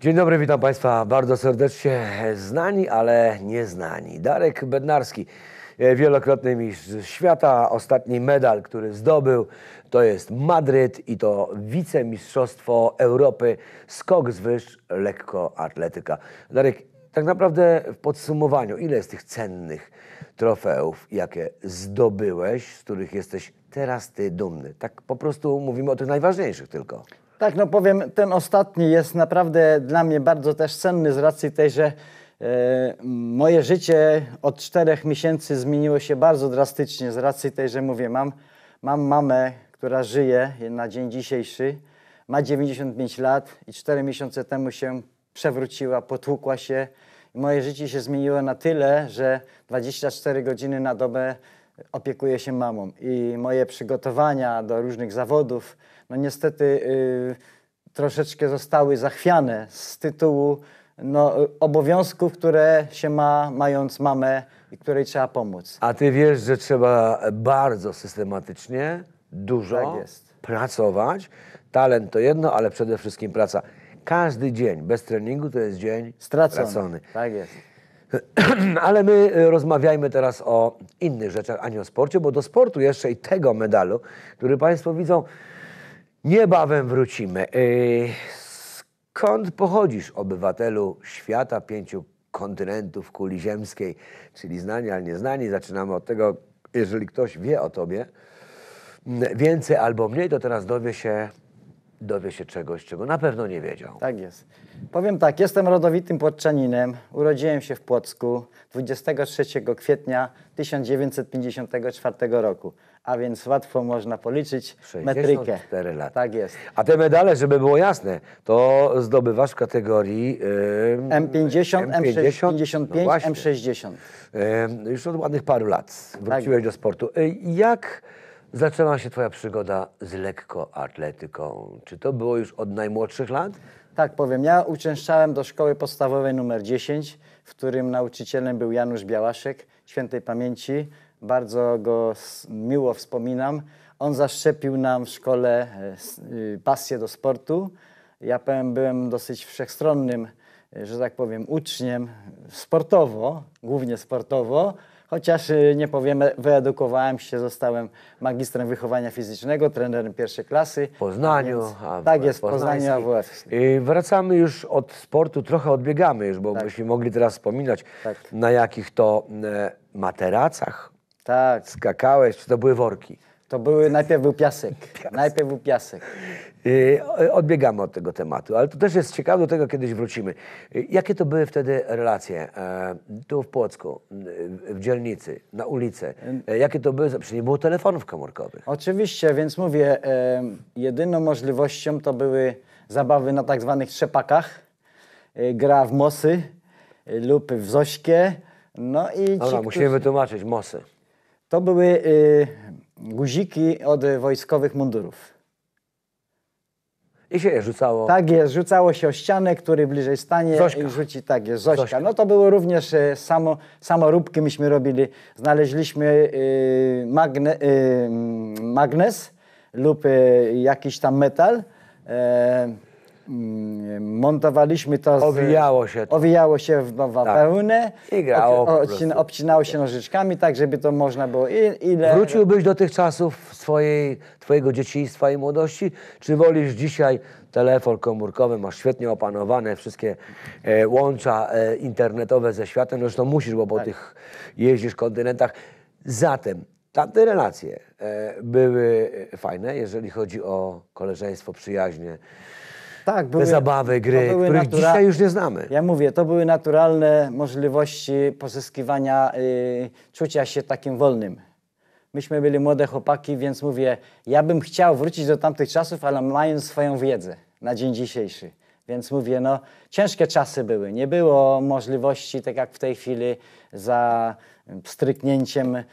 Dzień dobry, witam Państwa bardzo serdecznie. Znani, ale nieznani. Darek Bednarski, e, wielokrotny mistrz świata. Ostatni medal, który zdobył, to jest Madryt i to wicemistrzostwo Europy skok z wyż lekkoatletyka. Darek, tak naprawdę w podsumowaniu, ile jest tych cennych trofeów, jakie zdobyłeś, z których jesteś teraz ty dumny? Tak po prostu mówimy o tych najważniejszych tylko. Tak, no powiem, ten ostatni jest naprawdę dla mnie bardzo też cenny z racji tej, że e, moje życie od czterech miesięcy zmieniło się bardzo drastycznie z racji tej, że mówię, mam, mam mamę, która żyje na dzień dzisiejszy, ma 95 lat i cztery miesiące temu się przewróciła, potłukła się. I moje życie się zmieniło na tyle, że 24 godziny na dobę opiekuję się mamą i moje przygotowania do różnych zawodów, no niestety y, troszeczkę zostały zachwiane z tytułu no, obowiązków, które się ma, mając mamę i której trzeba pomóc. A ty wiesz, że trzeba bardzo systematycznie, dużo tak pracować. Talent to jedno, ale przede wszystkim praca. Każdy dzień bez treningu to jest dzień stracony. stracony. Tak jest. Ale my e, rozmawiajmy teraz o innych rzeczach, a nie o sporcie, bo do sportu jeszcze i tego medalu, który Państwo widzą, niebawem wrócimy. E, skąd pochodzisz, obywatelu świata pięciu kontynentów kuli ziemskiej, czyli znani, ale nieznani? Zaczynamy od tego, jeżeli ktoś wie o tobie mm, więcej albo mniej, to teraz dowie się dowie się czegoś, czego na pewno nie wiedział. Tak jest. Powiem tak, jestem rodowitym Płotczaninem. Urodziłem się w Płocku 23 kwietnia 1954 roku. A więc łatwo można policzyć metrykę. 64 lata. Tak jest. A te medale, żeby było jasne, to zdobywasz w kategorii yy, M50, M50, M55, no M60. Yy, już od ładnych paru lat wróciłeś tak. do sportu. Yy, jak Zaczęła się Twoja przygoda z lekkoatletyką. Czy to było już od najmłodszych lat? Tak powiem, ja uczęszczałem do szkoły podstawowej numer 10, w którym nauczycielem był Janusz Białaszek, świętej pamięci. Bardzo go miło wspominam. On zaszczepił nam w szkole e, y, pasję do sportu. Ja powiem, byłem dosyć wszechstronnym, e, że tak powiem, uczniem sportowo, głównie sportowo chociaż y, nie powiem, wyedukowałem się, zostałem magistrem wychowania fizycznego, trenerem pierwszej klasy. W Poznaniu. Więc, tak jest, w Poznaniu AWF. Y, wracamy już od sportu, trochę odbiegamy już, bo tak. byśmy mogli teraz wspominać, tak. na jakich to e, materacach tak. skakałeś, czy to były worki. To były, najpierw był piasek. piasek. Najpierw był piasek. Y, odbiegamy od tego tematu, ale to też jest ciekawe, do tego kiedyś wrócimy. Y, jakie to były wtedy relacje e, tu w Płocku, y, w dzielnicy, na ulicy? E, jakie to były, przecież nie było telefonów komórkowych. Oczywiście, więc mówię, e, jedyną możliwością to były zabawy na tak zwanych trzepakach, gra w mosy lub w zośkie. No i Dobra, musimy którzy... wytłumaczyć, mosy. To były guziki od wojskowych mundurów. I się je rzucało. Tak jest, rzucało się o ścianę, który bliżej stanie Zośka. i rzuci, tak jest, Zośka. Zośka. No to były również e, samo, samoróbki myśmy robili. Znaleźliśmy e, magne, e, magnes lub jakiś tam metal. Mm, montowaliśmy to. Z, owijało się to. Owijało się w no, tak. bawełnę. Tak. I grało. O, obcina, obcinało się nożyczkami, tak żeby to można było. I, ile... Wróciłbyś do tych czasów swojej, twojego dzieciństwa i młodości? Czy wolisz dzisiaj telefon komórkowy, masz świetnie opanowane wszystkie e, łącza e, internetowe ze światem, no, zresztą musisz, bo po tak. tych jeździsz kontynentach. Zatem tamte relacje e, były fajne, jeżeli chodzi o koleżeństwo, przyjaźnie tak, były, te zabawy, gry, których natura... dzisiaj już nie znamy. Ja mówię, to były naturalne możliwości pozyskiwania y, czucia się takim wolnym. Myśmy byli młode chłopaki, więc mówię, ja bym chciał wrócić do tamtych czasów, ale mając swoją wiedzę na dzień dzisiejszy. Więc mówię, no ciężkie czasy były. Nie było możliwości, tak jak w tej chwili, za stryknięciem y,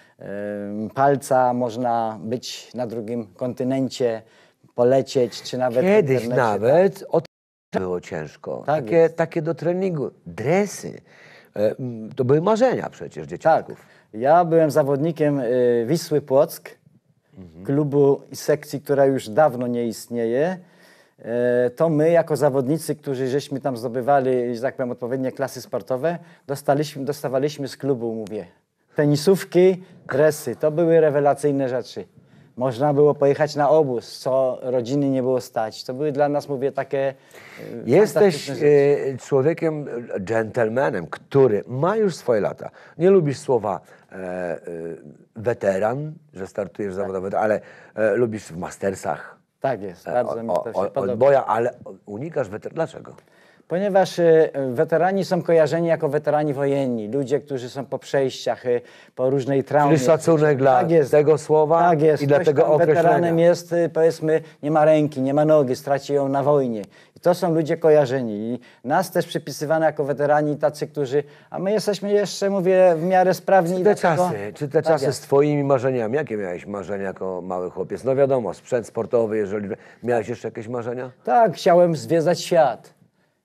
palca można być na drugim kontynencie polecieć, czy nawet. Kiedyś tak? nawet tak? o było ciężko. Tak takie, takie do treningu, dresy. E, to były marzenia przecież dzieciaków. Tak. Ja byłem zawodnikiem y, Wisły Płock, mhm. klubu i sekcji, która już dawno nie istnieje. E, to my, jako zawodnicy, którzy żeśmy tam zdobywali, że tak powiem, odpowiednie klasy sportowe, dostaliśmy, dostawaliśmy z klubu, mówię, tenisówki, dresy. To były rewelacyjne rzeczy. Można było pojechać na obóz, co rodziny nie było stać. To były dla nas, mówię, takie. E, Jesteś e, człowiekiem, e, dżentelmenem, który ma już swoje lata. Nie lubisz słowa e, e, weteran, że startujesz tak. zawodowo, ale e, lubisz w mastersach. Tak jest, bardzo o, mi to się o, podoba. Odboja, ale unikasz weteran. Dlaczego? Ponieważ y, weterani są kojarzeni jako weterani wojenni, ludzie, którzy są po przejściach, y, po różnej traumie. Czyli szacunek dla tak jest, tego słowa tak jest. i dla Ktoś tego określenia. Weteranem jest, y, powiedzmy, nie ma ręki, nie ma nogi, straci ją na wojnie. I to są ludzie kojarzeni. I nas też przypisywano jako weterani, tacy, którzy... A my jesteśmy jeszcze, mówię, w miarę sprawni. Czy te dlatego... Tak czasy, czy te tak czasy z twoimi marzeniami? Jakie miałeś marzenia jako mały chłopiec? No wiadomo, sprzęt sportowy, jeżeli... Miałeś jeszcze jakieś marzenia? Tak, chciałem zwiedzać świat.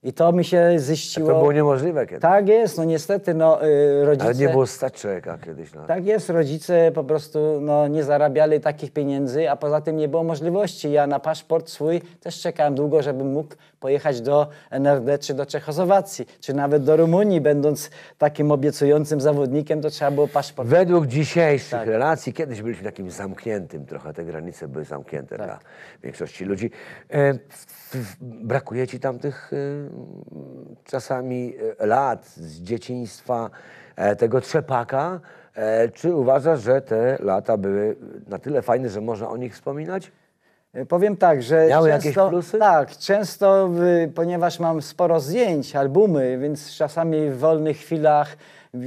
I to mi się ziściło. A to było niemożliwe kiedyś. Tak jest, no niestety, no y, rodzice... Ale nie było stać człowieka kiedyś. No. Tak jest, rodzice po prostu no, nie zarabiali takich pieniędzy, a poza tym nie było możliwości. Ja na paszport swój też czekałem długo, żebym mógł pojechać do NRD czy do Czechosłowacji, czy nawet do Rumunii, będąc takim obiecującym zawodnikiem, to trzeba było paszport. Według dzisiejszych tak. relacji, kiedyś byliśmy takim zamkniętym trochę, te granice były zamknięte tak. dla większości ludzi. E, brakuje ci tam tych e, czasami e, lat z dzieciństwa, e, tego trzepaka, e, czy uważasz, że te lata były na tyle fajne, że można o nich wspominać? E, powiem tak, że. Miały często, jakieś plusy? Tak, często, ponieważ mam sporo zdjęć, albumy, więc czasami w wolnych chwilach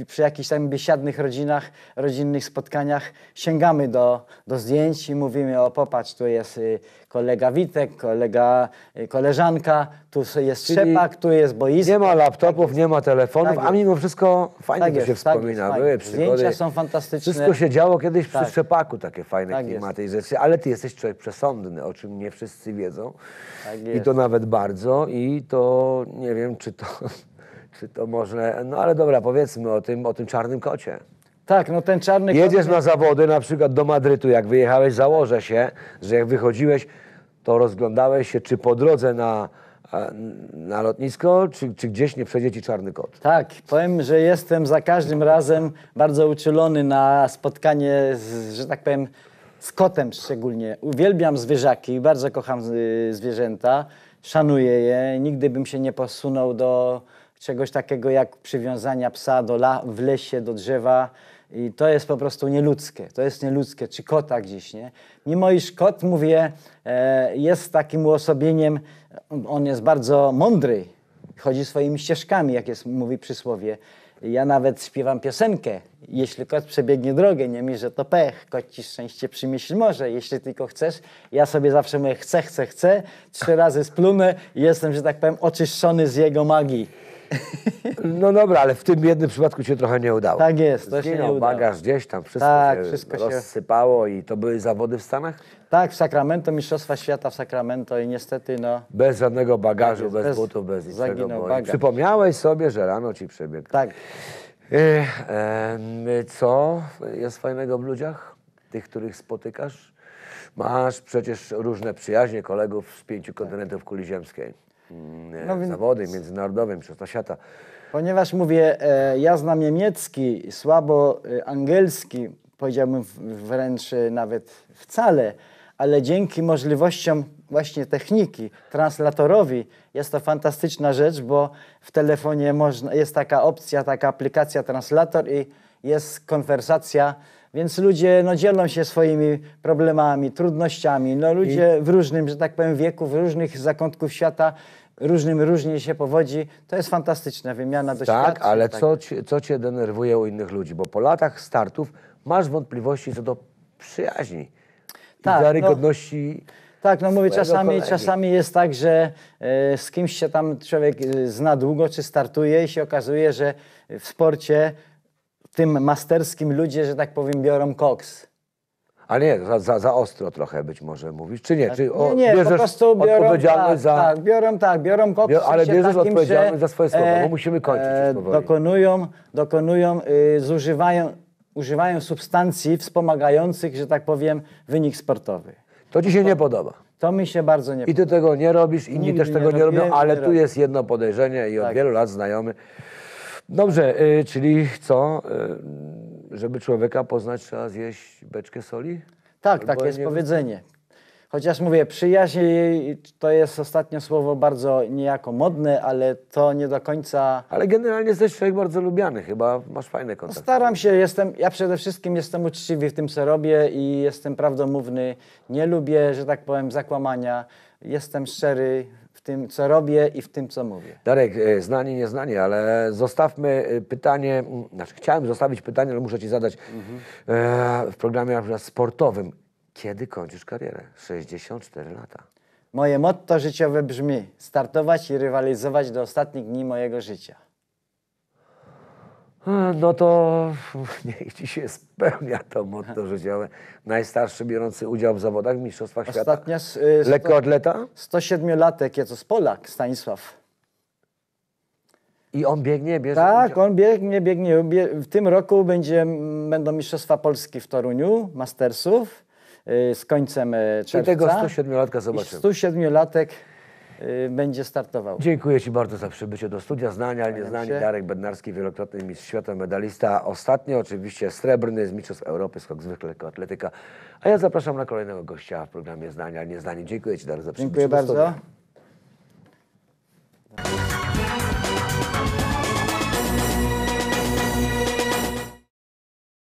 przy jakichś tam biesiadnych rodzinach, rodzinnych spotkaniach sięgamy do, do zdjęć i mówimy, o popatrz, tu jest y, kolega Witek, kolega, y, koleżanka, tu jest Czyli tu jest boisko. Nie ma laptopów, nie ma telefonów, tak a mimo wszystko fajnie tak to się jest, wspomina. Tak jest, Były przygody. Zdjęcia są fantastyczne. Wszystko się działo kiedyś przy szepaku, tak. takie fajne tak klimaty jest. i rzeczy, ale ty jesteś człowiek przesądny, o czym nie wszyscy wiedzą tak i to nawet bardzo i to nie wiem, czy to Czy to można, no ale dobra, powiedzmy o tym, o tym czarnym kocie. Tak, no ten czarny kot... Jedziesz na zawody, na przykład do Madrytu, jak wyjechałeś, założę się, że jak wychodziłeś, to rozglądałeś się, czy po drodze na, na lotnisko, czy, czy gdzieś nie przejdzie ci czarny kot. Tak, powiem, że jestem za każdym razem bardzo uczulony na spotkanie, z, że tak powiem, z kotem szczególnie. Uwielbiam zwierzaki, bardzo kocham y, zwierzęta, szanuję je, nigdy bym się nie posunął do czegoś takiego jak przywiązania psa do la, w lesie, do drzewa. I to jest po prostu nieludzkie. To jest nieludzkie, czy kota gdzieś, nie? Mimo iż kot, mówię, e, jest takim uosobieniem, on jest bardzo mądry, chodzi swoimi ścieżkami, jak jest, mówi przysłowie. Ja nawet śpiewam piosenkę. Jeśli kot przebiegnie drogę, nie mi, że to pech. Kot ci szczęście przymieść może, jeśli tylko chcesz. Ja sobie zawsze mówię chcę, chcę, chcę. Trzy razy splunę i jestem, że tak powiem, oczyszczony z jego magii. No dobra, ale w tym jednym przypadku się trochę nie udało. Tak jest, to Zginął się nie udało. bagaż gdzieś tam, wszystko, tak, się wszystko się rozsypało i to były zawody w Stanach? Tak, w Sacramento, Mistrzostwa Świata w Sacramento i niestety no... Bez żadnego bagażu, tak bez, bez butów, bez niczego. Bagaż. Przypomniałeś sobie, że rano ci przebiegł. Tak. E, e, co jest fajnego w ludziach? Tych, których spotykasz? Masz przecież różne przyjaźnie kolegów z pięciu tak. kontynentów kuli ziemskiej. Mm, e, no, więc... zawody międzynarodowe, mistrzostwa świata. Ponieważ mówię, e, ja znam niemiecki, słabo e, angielski, powiedziałbym wręcz nawet wcale, ale dzięki możliwościom właśnie techniki, translatorowi jest to fantastyczna rzecz, bo w telefonie można, jest taka opcja, taka aplikacja translator i jest konwersacja więc ludzie no, dzielą się swoimi problemami, trudnościami. No, ludzie I... w różnym, że tak powiem, wieku, w różnych zakątków świata różnym różnie się powodzi. To jest fantastyczna wymiana tak, doświadczeń. Tak, ale Co, co cię denerwuje u innych ludzi? Bo po latach startów masz wątpliwości co do przyjaźni tak, i wiarygodności. No, tak, no mówię, czasami, czasami jest tak, że y, z kimś się tam człowiek y, zna długo, czy startuje i się okazuje, że w sporcie tym masterskim ludzie, że tak powiem, biorą koks. A nie, za, za, za ostro trochę być może mówisz, czy nie? Tak. Czy o, nie, nie, po prostu biorą, odpowiedzialność tak, za... Tak, biorą, tak, biorą koks. Bior, ale bierzesz takim, odpowiedzialność za swoje słowa, e, bo musimy kończyć e, Dokonują, dokonują y, zużywają, używają substancji wspomagających, że tak powiem, wynik sportowy. To ci się nie podoba? To mi się bardzo nie I podoba. I ty tego nie robisz, inni Nigdy też tego nie, robię, nie robią, ale nie tu robię. jest jedno podejrzenie i od tak. wielu lat znajomy Dobrze, e, czyli co? E, żeby człowieka poznać, trzeba zjeść beczkę soli? Tak, Albo tak jest nie... powiedzenie. Chociaż mówię, przyjaźń to jest ostatnio słowo bardzo niejako modne, ale to nie do końca. Ale generalnie jesteś człowiek bardzo lubiany, chyba masz fajne no kontakty. Staram się, jestem, ja przede wszystkim jestem uczciwy w tym, co robię i jestem prawdomówny. Nie lubię, że tak powiem, zakłamania. Jestem szczery, tym, co robię i w tym, co mówię. Darek, e, znanie, nieznanie, ale zostawmy e, pytanie, znaczy chciałem zostawić pytanie, ale muszę Ci zadać mhm. w programie sportowym. Kiedy kończysz karierę? 64 lata. Moje motto życiowe brzmi: startować i rywalizować do ostatnich dni mojego życia no to niech ci się spełnia to motto życiowe. Najstarszy biorący udział w zawodach w Mistrzostwach Ostatnia Świata. Ostatnio... Y, Lekkoatleta? 107-latek, jest to z Polak, Stanisław. I on biegnie, bierze Tak, udział. on biegnie, biegnie. W tym roku będzie, będą Mistrzostwa Polski w Toruniu, Mastersów, y, z końcem y, czerwca. I tego 107-latka zobaczymy. 107-latek Y, będzie startował. Dziękuję Ci bardzo za przybycie do studia. Znania ale nieznani. Darek Bednarski, wielokrotny mistrz świata, medalista. Ostatnio oczywiście srebrny z Mistrzostw Europy, skok zwykle atletyka. A ja zapraszam na kolejnego gościa w programie Znania ale nieznani. Dziękuję Ci, Darek, za przybycie Dziękuję do bardzo. Studia.